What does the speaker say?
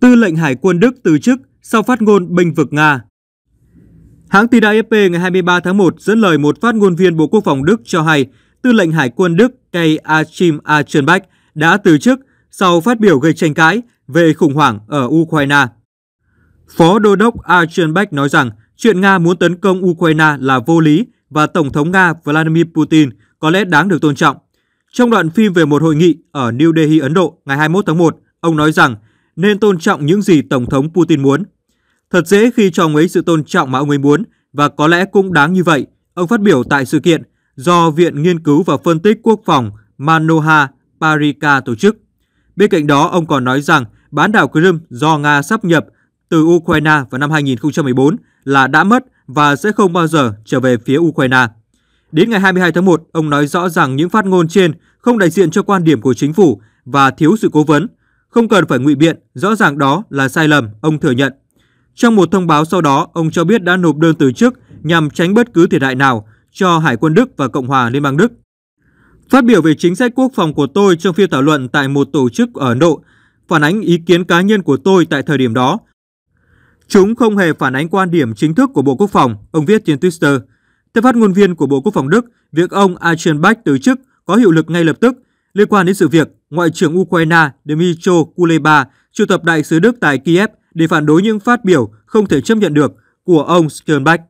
tư lệnh Hải quân Đức từ chức sau phát ngôn bênh vực Nga. Hãng tin AFP ngày 23 tháng 1 dẫn lời một phát ngôn viên Bộ Quốc phòng Đức cho hay tư lệnh Hải quân Đức Kay Achim Achenbach đã từ chức sau phát biểu gây tranh cãi về khủng hoảng ở Ukraine. Phó Đô đốc Achenbach nói rằng chuyện Nga muốn tấn công Ukraine là vô lý và Tổng thống Nga Vladimir Putin có lẽ đáng được tôn trọng. Trong đoạn phim về một hội nghị ở New Delhi, Ấn Độ ngày 21 tháng 1, ông nói rằng nên tôn trọng những gì Tổng thống Putin muốn. Thật dễ khi cho ông ấy sự tôn trọng mà ông ấy muốn và có lẽ cũng đáng như vậy, ông phát biểu tại sự kiện do Viện Nghiên cứu và Phân tích Quốc phòng Manoha Parika tổ chức. Bên cạnh đó, ông còn nói rằng bán đảo Crimea do Nga sắp nhập từ Ukraine vào năm 2014 là đã mất và sẽ không bao giờ trở về phía Ukraine. Đến ngày 22 tháng 1, ông nói rõ rằng những phát ngôn trên không đại diện cho quan điểm của chính phủ và thiếu sự cố vấn không cần phải ngụy biện, rõ ràng đó là sai lầm, ông thừa nhận. Trong một thông báo sau đó, ông cho biết đã nộp đơn từ chức nhằm tránh bất cứ thiệt hại nào cho Hải quân Đức và Cộng hòa Liên bang Đức. Phát biểu về chính sách quốc phòng của tôi trong phiên thảo luận tại một tổ chức ở Ấn Độ, phản ánh ý kiến cá nhân của tôi tại thời điểm đó. Chúng không hề phản ánh quan điểm chính thức của Bộ Quốc phòng, ông viết trên Twitter. Theo phát ngôn viên của Bộ Quốc phòng Đức, việc ông Achenbach từ chức có hiệu lực ngay lập tức Liên quan đến sự việc, Ngoại trưởng Ukraine Dmytro Kuleba triệu tập đại sứ Đức tại Kiev để phản đối những phát biểu không thể chấp nhận được của ông Sternbach.